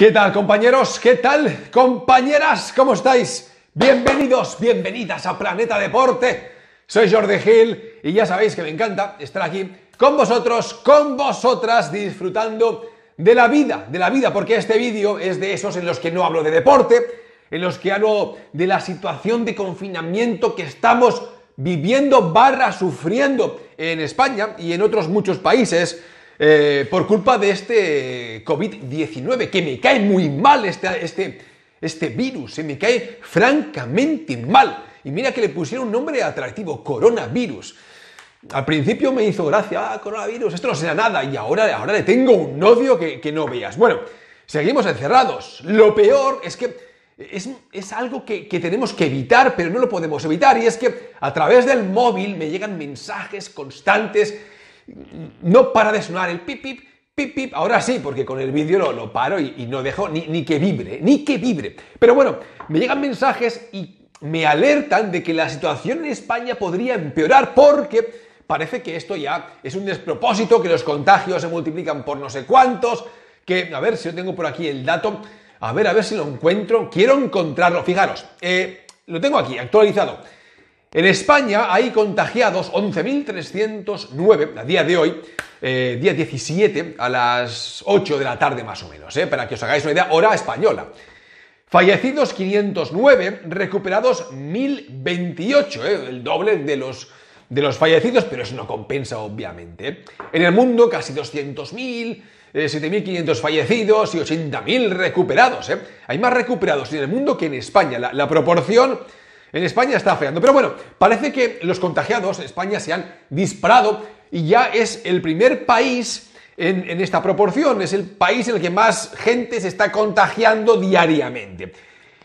¿Qué tal compañeros? ¿Qué tal compañeras? ¿Cómo estáis? Bienvenidos, bienvenidas a Planeta Deporte. Soy Jordi Gil y ya sabéis que me encanta estar aquí con vosotros, con vosotras, disfrutando de la vida, de la vida, porque este vídeo es de esos en los que no hablo de deporte, en los que hablo de la situación de confinamiento que estamos viviendo barra sufriendo en España y en otros muchos países eh, por culpa de este COVID-19, que me cae muy mal este, este, este, virus, se me cae francamente mal. Y mira que le pusieron un nombre atractivo, coronavirus. Al principio me hizo gracia, ah, coronavirus, esto no será nada, y ahora, ahora le tengo un odio que, no veas. Bueno, seguimos encerrados. Lo peor es que es, algo que, tenemos que evitar, pero no lo podemos evitar. Y es que a través del móvil me llegan mensajes constantes no para de sonar el pip, pip, pip, pip. Ahora sí, porque con el vídeo lo, paro y, no dejo ni, que vibre, ni que vibre. Pero bueno, me llegan mensajes y me alertan de que la situación en España podría empeorar porque parece que esto ya es un despropósito, que los contagios se multiplican por no sé cuántos, que, a ver si yo tengo por aquí el dato, a ver, a ver si lo encuentro, quiero encontrarlo, fijaros, eh, lo tengo aquí, actualizado. En España hay contagiados 11.309 a día de hoy, eh, día 17 a las 8 de la tarde más o menos, eh, para que os hagáis una idea, hora española. Fallecidos 509, recuperados 1028, eh, el doble de los, de los fallecidos, pero eso no compensa obviamente. En el mundo casi 200.000. 7.500 fallecidos y 80.000 recuperados. Hay más recuperados en el mundo que en España. la proporción en España está fallando. Pero bueno, parece que los contagiados en España se han disparado y ya es el primer país en, en esta proporción. Es el país en el que más gente se está contagiando diariamente.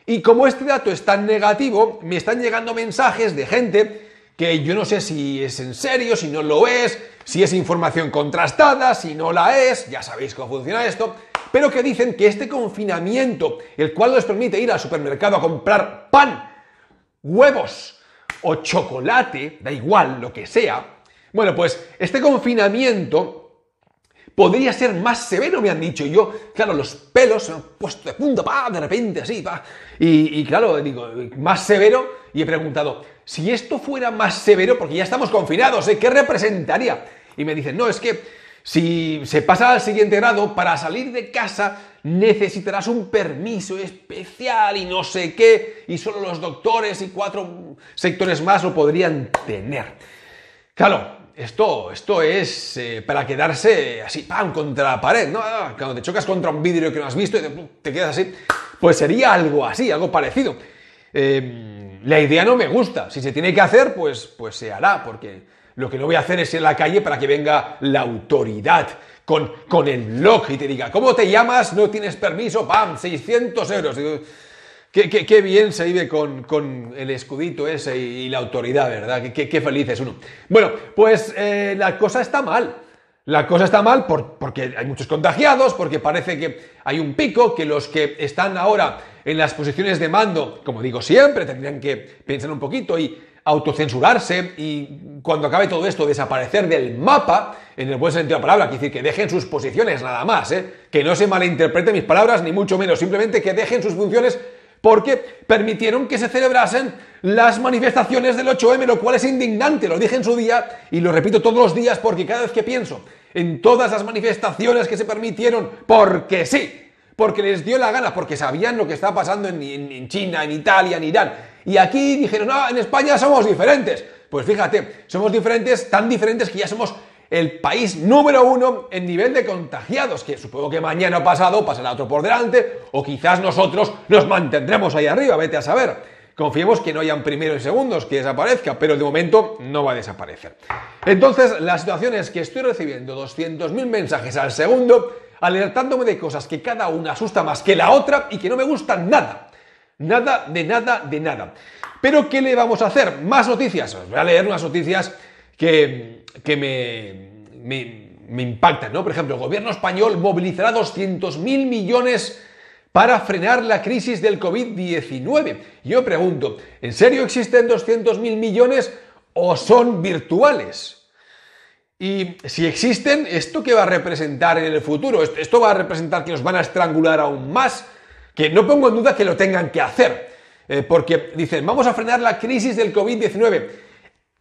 Y como este dato es tan negativo, me están llegando mensajes de gente que yo no sé si es en serio, si no lo es, si es información contrastada, si no la es, ya sabéis cómo funciona esto, pero que dicen que este confinamiento, el cual les permite ir al supermercado a comprar pan huevos o chocolate, da igual lo que sea, bueno, pues este confinamiento podría ser más severo, me han dicho. yo, claro, los pelos se han puesto de punta, pa, de repente, así, va Y, claro, digo, más severo, y he preguntado, si esto fuera más severo, porque ya estamos confinados, ¿eh? ¿qué representaría? Y me dicen, no, es que si se pasa al siguiente grado, para salir de casa necesitarás un permiso especial y no sé qué, y solo los doctores y cuatro sectores más lo podrían tener. Claro, esto, esto es eh, para quedarse así, ¡pam!, contra la pared, ¿no? Ah, cuando te chocas contra un vidrio que no has visto y te, quedas así, pues sería algo así, algo parecido. Eh, la idea no me gusta. Si se tiene que hacer, pues, pues se hará, porque lo que no voy a hacer es ir a la calle para que venga la autoridad con, el log y te diga, ¿cómo te llamas? No tienes permiso, ¡pam! 600 euros. Qué, bien se vive con, el escudito ese y, la autoridad, ¿verdad? Qué, qué, feliz es uno. Bueno, pues eh, la cosa está mal. La cosa está mal porque hay muchos contagiados, porque parece que hay un pico, que los que están ahora en las posiciones de mando, como digo siempre, tendrían que pensar un poquito y autocensurarse y cuando acabe todo esto desaparecer del mapa, en el buen sentido de la palabra, quiere decir que dejen sus posiciones nada más, ¿eh? que no se malinterpreten mis palabras ni mucho menos, simplemente que dejen sus funciones porque permitieron que se celebrasen las manifestaciones del 8M, lo cual es indignante, lo dije en su día y lo repito todos los días porque cada vez que pienso en todas las manifestaciones que se permitieron, porque sí, porque les dio la gana, porque sabían lo que estaba pasando en China, en Italia, en Irán, y aquí dijeron, no, en España somos diferentes. Pues fíjate, somos diferentes, tan diferentes que ya somos el país número uno en nivel de contagiados, que supongo que mañana pasado pasará otro por delante, o quizás nosotros nos mantendremos ahí arriba, vete a saber. Confiemos que no hayan primeros y segundos que desaparezca, pero de momento no va a desaparecer. Entonces, la situación es que estoy recibiendo 200.000 mensajes al segundo alertándome de cosas que cada una asusta más que la otra y que no me gustan nada. Nada, de nada, de nada. Pero ¿qué le vamos a hacer? Más noticias. Os voy a leer unas noticias que, me, me, impactan, ¿no? Por ejemplo, el gobierno español movilizará 200.000 millones para frenar la crisis del COVID-19. Yo pregunto, ¿en serio existen 200.000 millones o son virtuales? Y si existen, ¿esto qué va a representar en el futuro? ¿Esto va a representar que nos van a estrangular aún más? que no pongo en duda que lo tengan que hacer, eh, porque dicen, vamos a frenar la crisis del COVID-19.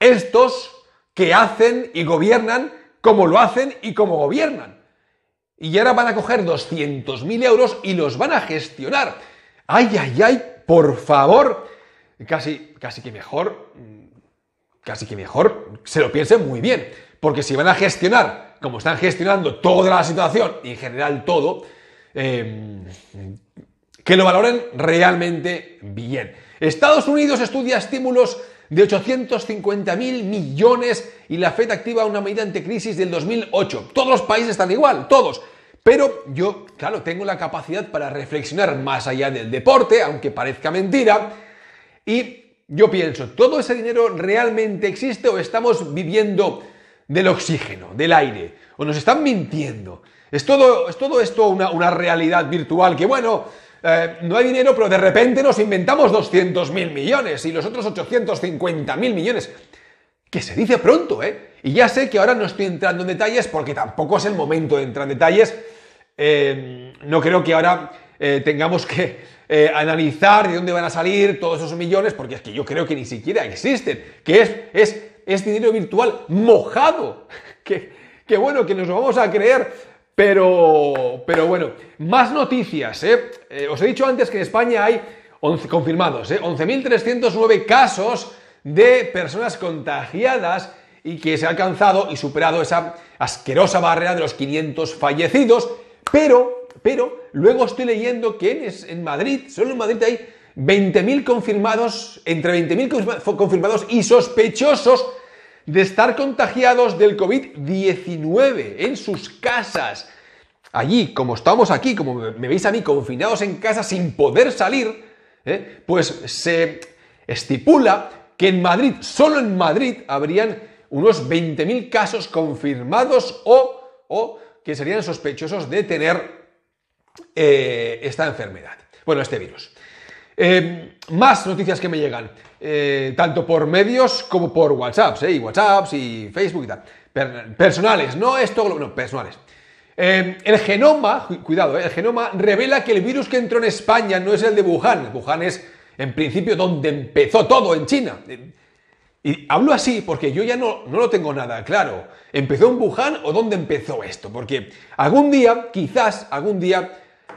Estos que hacen y gobiernan como lo hacen y como gobiernan. Y ahora van a coger 200.000 euros y los van a gestionar. Ay, ay, ay, por favor. Casi, casi que mejor, casi que mejor se lo piensen muy bien. Porque si van a gestionar, como están gestionando toda la situación, y en general todo, eh, que lo valoren realmente bien. Estados Unidos estudia estímulos de 850 mil millones y la FED activa una medida anticrisis del 2008. Todos los países están igual, todos. Pero yo, claro, tengo la capacidad para reflexionar más allá del deporte, aunque parezca mentira. Y yo pienso, ¿todo ese dinero realmente existe o estamos viviendo del oxígeno, del aire? ¿O nos están mintiendo? ¿Es todo, es todo esto una realidad virtual que, bueno, eh, no hay dinero, pero de repente nos inventamos 200.000 millones y los otros 850.000 millones. Que se dice pronto, ¿eh? Y ya sé que ahora no estoy entrando en detalles porque tampoco es el momento de entrar en detalles. Em, no creo que ahora eh, tengamos que eh, analizar de dónde van a salir todos esos millones, porque es que yo creo que ni siquiera existen, que es, es, dinero virtual mojado, que, que, bueno, que nos vamos a creer pero, pero bueno, más noticias. ¿eh? ¿eh? os he dicho antes que en España hay 11, confirmados, ¿eh? 11.309 casos de personas contagiadas y que se ha alcanzado y superado esa asquerosa barrera de los 500 fallecidos. Pero, pero, luego estoy leyendo que en, en Madrid, solo en Madrid hay 20.000 confirmados, entre 20.000 confirmados y sospechosos de estar contagiados del COVID-19 en sus casas. Allí, como estamos aquí, como me veis a mí, confinados en casa sin poder salir, ¿eh? pues se estipula que en Madrid, solo en Madrid, habrían unos 20.000 casos confirmados o, o, que serían sospechosos de tener eh, esta enfermedad. Bueno, este virus. Eh, más noticias que me llegan, eh, tanto por medios como por WhatsApps, eh, y WhatsApps y Facebook y tal. personales, no esto, no, personales. el genoma, cuidado, el genoma revela que el virus que entró en España no es el de Wuhan. Wuhan es, en principio, donde empezó todo, en China. Y hablo así porque yo ya no, no lo tengo nada claro. ¿Empezó en Wuhan o dónde empezó esto? Porque algún día, quizás algún día,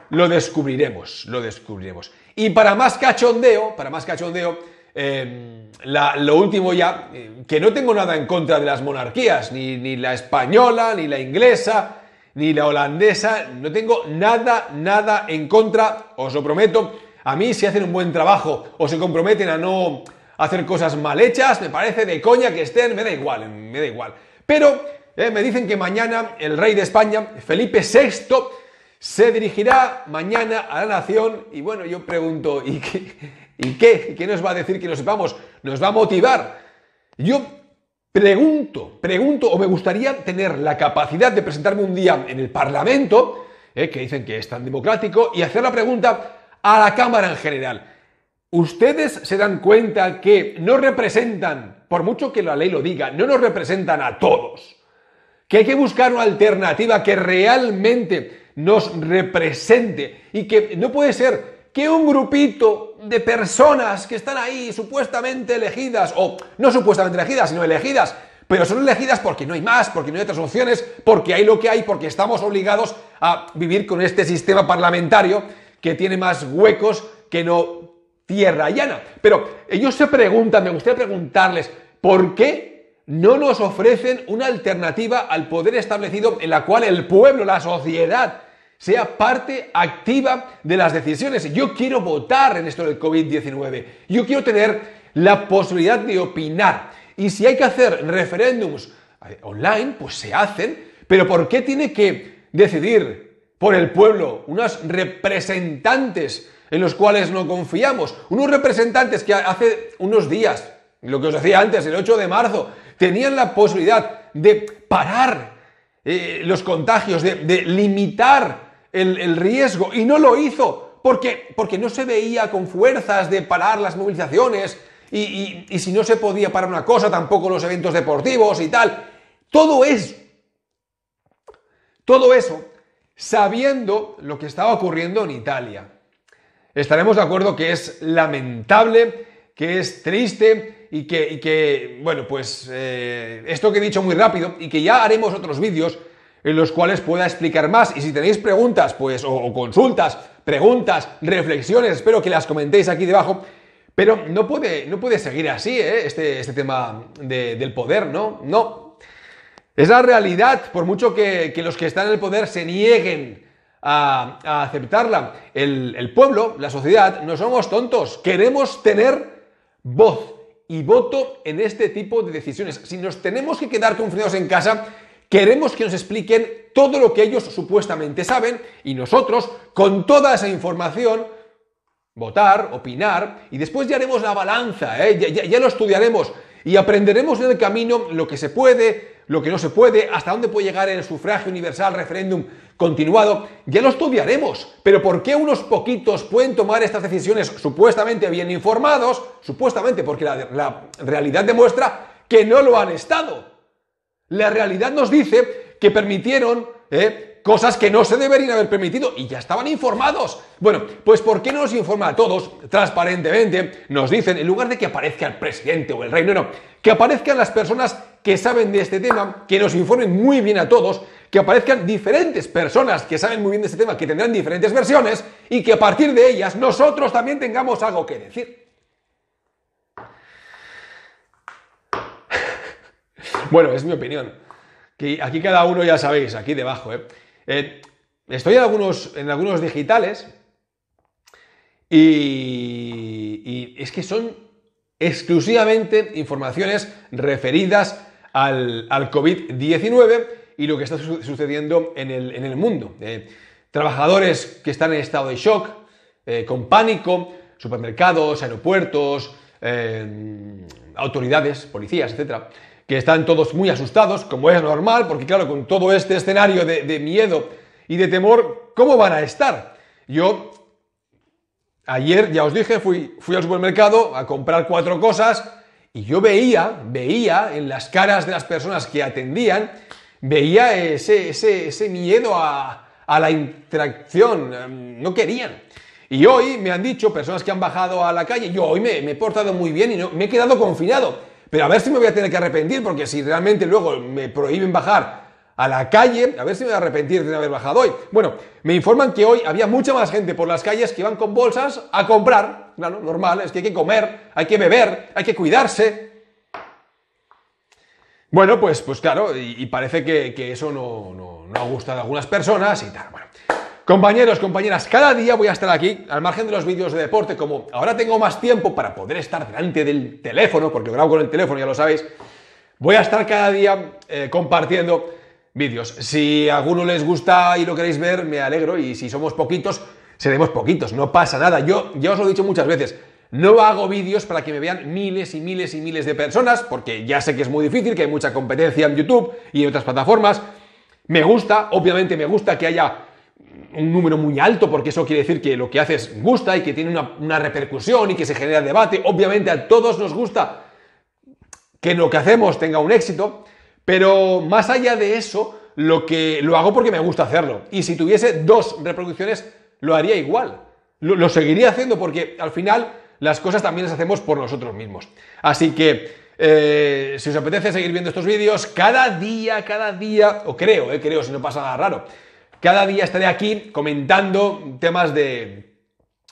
lo descubriremos, lo descubriremos. Y para más cachondeo, para más cachondeo, eh, lo último ya, eh, que no tengo nada en contra de las monarquías, ni, la española, ni la inglesa, ni la holandesa, no tengo nada, nada en contra, os lo prometo. A mí si hacen un buen trabajo o se comprometen a no hacer cosas mal hechas, me parece de coña que estén, me da igual, me da igual. Pero eh, me dicen que mañana el rey de España, Felipe VI, se dirigirá mañana a la nación y bueno, yo pregunto, ¿y qué? ¿Y qué? nos va a decir que nos vamos? ¿Nos va a motivar? Yo pregunto, pregunto, o me gustaría tener la capacidad de presentarme un día en el Parlamento, eh, que dicen que es tan democrático, y hacer la pregunta a la Cámara en general. ¿Ustedes se dan cuenta que no representan, por mucho que la ley lo diga, no nos representan a todos? Que hay que buscar una alternativa que realmente nos represente. Y que no puede ser que un grupito de personas que están ahí supuestamente elegidas, o no supuestamente elegidas, sino elegidas, pero son elegidas porque no hay más, porque no hay otras opciones, porque hay lo que hay, porque estamos obligados a vivir con este sistema parlamentario que tiene más huecos que no tierra llana. Pero ellos se preguntan, me gustaría preguntarles, ¿por qué no nos ofrecen una alternativa al poder establecido en la cual el pueblo, la sociedad, sea parte activa de las decisiones. Yo quiero votar en esto del COVID-19. Yo quiero tener la posibilidad de opinar. Y si hay que hacer referéndums eh, online, pues se hacen. Pero ¿por qué tiene que decidir por el pueblo unos representantes en los cuales no confiamos? Unos representantes que hace unos días, lo que os decía antes, el 8 de marzo, tenían la posibilidad de parar eh, los contagios, de limitar el, riesgo y no lo hizo porque, porque no se veía con fuerzas de parar las movilizaciones y, si no se podía parar una cosa, tampoco los eventos deportivos y tal. Todo eso, todo eso, sabiendo lo que estaba ocurriendo en Italia. Estaremos de acuerdo que es lamentable, que es triste y que, bueno, pues eh, esto que he dicho muy rápido y que ya haremos otros vídeos en los cuales pueda explicar más. Y si tenéis preguntas, pues, o, consultas, preguntas, reflexiones, espero que las comentéis aquí debajo. Pero no puede, no puede seguir así, ¿eh? este, este, tema del poder, ¿no? No. Es la realidad, por mucho que, los que están en el poder se nieguen a, aceptarla. El, el pueblo, la sociedad, no somos tontos. Queremos tener voz y voto en este tipo de decisiones. Si nos tenemos que quedar confinados en casa, queremos que nos expliquen todo lo que ellos supuestamente saben y nosotros, con toda esa información, votar, opinar y después ya haremos la balanza, ¿eh? ya, lo estudiaremos y aprenderemos en el camino lo que se puede, lo que no se puede, hasta dónde puede llegar el sufragio universal, referéndum continuado, ya lo estudiaremos. Pero ¿por qué unos poquitos pueden tomar estas decisiones supuestamente bien informados? Supuestamente porque la realidad demuestra que no lo han estado. La realidad nos dice que permitieron ¿eh? cosas que no se deberían haber permitido y ya estaban informados. Bueno, pues ¿por qué no nos informa a todos transparentemente? Nos dicen, en lugar de que aparezca el presidente o el rey, no, no, que aparezcan las personas que saben de este tema, que nos informen muy bien a todos, que aparezcan diferentes personas que saben muy bien de este tema, que tendrán diferentes versiones y que a partir de ellas nosotros también tengamos algo que decir. bueno, es mi opinión. Que aquí cada uno ya sabéis, aquí debajo. ¿eh? Eh, estoy en algunos, en algunos digitales y, es que son exclusivamente informaciones referidas al, COVID-19 y lo que está sucediendo en el, mundo. ¿eh? trabajadores que están en estado de shock, con pánico, supermercados, aeropuertos, autoridades, policías, etc que están todos muy asustados, como es normal, porque claro, con todo este escenario de, miedo y de temor, ¿cómo van a estar? Yo ayer, ya os dije, fui, fui al supermercado a comprar cuatro cosas y yo veía, veía en las caras de las personas que atendían, veía ese, miedo a, a la interacción, em, no querían. Y hoy me han dicho personas que han bajado a la calle, yo hoy me, me he portado muy bien y no, me he quedado confinado. Pero a ver si me voy a tener que arrepentir, porque si realmente luego me prohíben bajar a la calle, a ver si me voy a arrepentir de haber bajado hoy. Bueno, me informan que hoy había mucha más gente por las calles que iban con bolsas a comprar. Claro, normal, es que hay que comer, hay que beber, hay que cuidarse. Bueno, pues, pues claro, y, parece que, eso no, no, no a algunas personas y tal. Bueno, Compañeros, compañeras, cada día voy a estar aquí, al margen de los vídeos de deporte, como ahora tengo más tiempo para poder estar delante del teléfono, porque grabo con el teléfono, ya lo sabéis, voy a estar cada día eh, compartiendo vídeos. Si a alguno les gusta y lo queréis ver, me alegro, y si somos poquitos, seremos poquitos, no pasa nada. Yo ya os lo he dicho muchas veces, no hago vídeos para que me vean miles y miles y miles de personas, porque ya sé que es muy difícil, que hay mucha competencia en YouTube y en otras plataformas. Me gusta, obviamente me gusta que haya un número muy alto, porque eso quiere decir que lo que haces gusta y que tiene una, repercusión y que se genera debate. Obviamente a todos nos gusta que lo que hacemos tenga un éxito, pero más allá de eso, lo que lo hago porque me gusta hacerlo. Y si tuviese dos reproducciones, lo haría igual. Lo, seguiría haciendo porque al final las cosas también las hacemos por nosotros mismos. Así que eh, si os apetece seguir viendo estos vídeos, cada día, cada día, o creo, eh, creo, si no pasa nada raro cada día estaré aquí comentando temas de,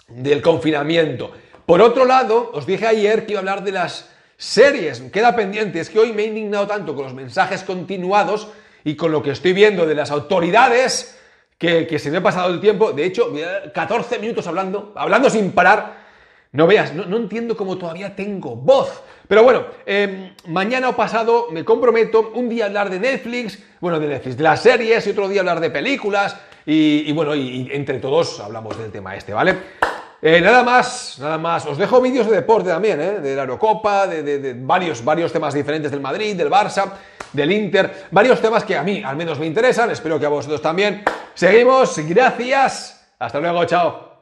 del confinamiento. Por otro lado, os dije ayer que iba a hablar de las series. Queda pendiente, es que hoy me he indignado tanto con los mensajes continuados y con lo que estoy viendo de las autoridades que, se me ha pasado el tiempo. De hecho, 14 minutos hablando, hablando sin parar no veas, no, entiendo cómo todavía tengo voz. Pero bueno, em, mañana o pasado me comprometo un día a hablar de Netflix, bueno, de Netflix, de las series y otro día hablar de películas. Y, bueno, y, entre todos hablamos del tema este, ¿vale? Eh, nada más, nada más. Os dejo vídeos de deporte también, ¿eh? De la Eurocopa, de, de, varios, varios temas diferentes del Madrid, del Barça, del Inter. Varios temas que a mí al menos me interesan, espero que a vosotros también. Seguimos, gracias. Hasta luego, chao.